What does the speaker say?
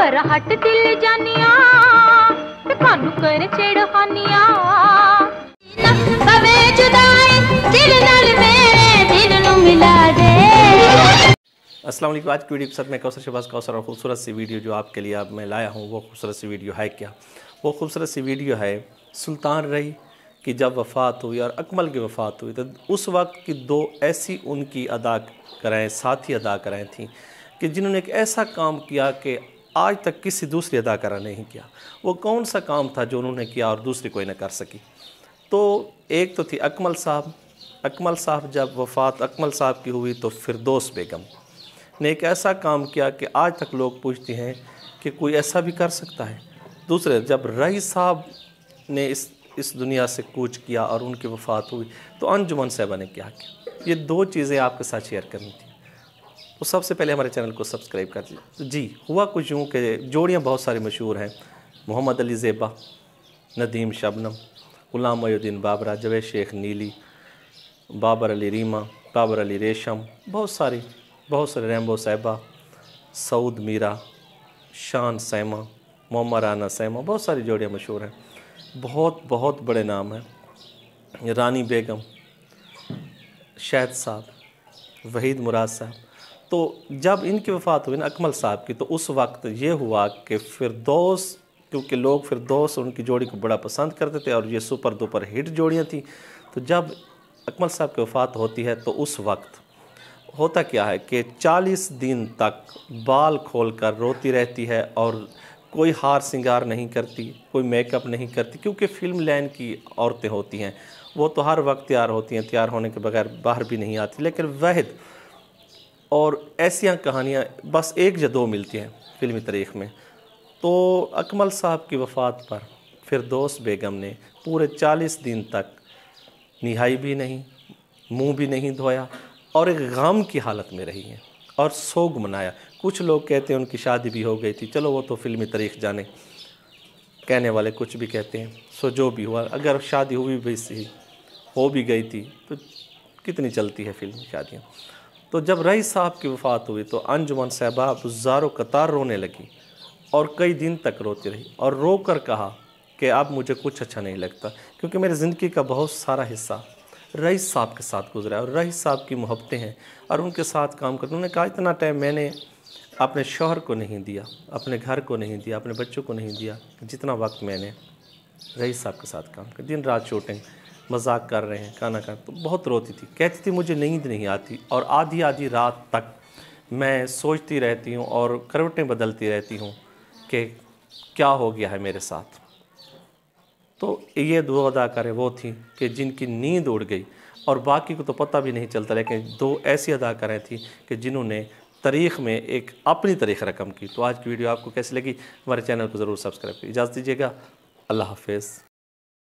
घबराहट दिल जानिया कानू कर छेड़खानिया बबे आज की वीडियो के साथ मैं कौशर शबाज कौशर और खूबसूरत सी वीडियो जो आपके लिए अब मैं लाया हूँ वो खूबसूरत सी वीडियो है क्या वो खूबसूरत सी वीडियो है सुल्तान रही कि जब वफ़ात हुई और अकमल की वफ़ात हुई तो उस वक्त की दो ऐसी उनकी अदा कराएँ साथी अदा कराएँ थी कि जिन्होंने एक ऐसा काम किया कि आज तक किसी दूसरे अदाकारा ने ही किया वो कौन सा काम था जो उन्होंने किया और दूसरी कोई ना कर सकी तो एक तो थी अकमल साहब अकमल साहब जब वफ़ात अकमल साहब की हुई तो फिरदोस बेगम ने एक ऐसा काम किया कि आज तक लोग पूछते हैं कि कोई ऐसा भी कर सकता है दूसरे जब रही साहब ने इस इस दुनिया से कूच किया और उनकी वफ़ात हुई तो अंजुमन साहबा ने क्या किया ये दो चीज़ें आपके साथ शेयर करनी थी तो सबसे पहले हमारे चैनल को सब्सक्राइब कर लीजिए तो जी हुआ कुछ यूँ के जोड़ियाँ बहुत सारी मशहूर हैं मोहम्मद अली ज़ेबा नदीम शबनम गुलाम मयुद्दीन बाबरा जवेद शेख नीली बाबर अली रीमा बाबर अली रेशम बहुत सारी बहुत सारे रैम्बो साहबा सऊद मीरा शान सैमा मोहम्मद राना सैमा बहुत सारी जोड़ियाँ मशहूर हैं बहुत बहुत बड़े नाम हैं रानी बेगम शहद साहब वहीद मुराद साहब तो जब इनकी वफ़ात हुई ना अकमल साहब की तो उस वक्त ये हुआ कि फिरदौस क्योंकि लोग फिरदौस उनकी जोड़ी को बड़ा पसंद करते थे और ये सुपर दोपर हिट जोड़ियाँ थीं तो जब अकमल साहब की वफ़ात होती है तो उस वक्त होता क्या है कि 40 दिन तक बाल खोल कर रोती रहती है और कोई हार सिंगार नहीं करती कोई मेकअप नहीं करती क्योंकि फिल्म लाइन की औरतें होती हैं वो तो हर वक्त तैयार होती हैं तैयार होने के बगैर बाहर भी नहीं आती लेकिन वहद और ऐसी कहानियाँ बस एक या दो मिलती हैं फिल्मी तारीख़ में तो अकमल साहब की वफ़ात पर दोस्त बेगम ने पूरे चालीस दिन तक निहाई भी नहीं मुंह भी नहीं धोया और एक गम की हालत में रही हैं और सोग मनाया कुछ लोग कहते हैं उनकी शादी भी हो गई थी चलो वो तो फिल्मी तारीख जाने कहने वाले कुछ भी कहते हैं सो जो भी हुआ अगर शादी हुई भी सही हो भी गई थी तो कितनी चलती है फिल्म शादियाँ तो जब रईस साहब की वफ़ात हुई तो अंजुमन साहबा बुज़ार कतार रोने लगी और कई दिन तक रोती रही और रो कर कहा कि अब मुझे कुछ अच्छा नहीं लगता क्योंकि मेरी ज़िंदगी का बहुत सारा हिस्सा रईस साहब के साथ गुजरा है और रईस साहब की मोहब्बतें हैं और उनके साथ काम कर उन्होंने कहा इतना टाइम मैंने अपने शोहर को नहीं दिया अपने घर को नहीं दिया अपने बच्चों को नहीं दिया जितना वक्त मैंने रईस साहब के साथ काम कर दिन रात शूटिंग मजाक कर रहे हैं खाना खा तो बहुत रोती थी कहती थी मुझे नींद नहीं आती और आधी आधी रात तक मैं सोचती रहती हूँ और करवटें बदलती रहती हूँ कि क्या हो गया है मेरे साथ तो ये दो अदाकारें वो थी कि जिनकी नींद उड़ गई और बाकी को तो पता भी नहीं चलता लेकिन दो ऐसी अदाकारें थी कि जिन्होंने तारीख में एक अपनी तारीख रकम की तो आज की वीडियो आपको कैसी लगी हमारे चैनल को ज़रूर सब्सक्राइब की इजाज़त दीजिएगा अल्लाह हाफिज़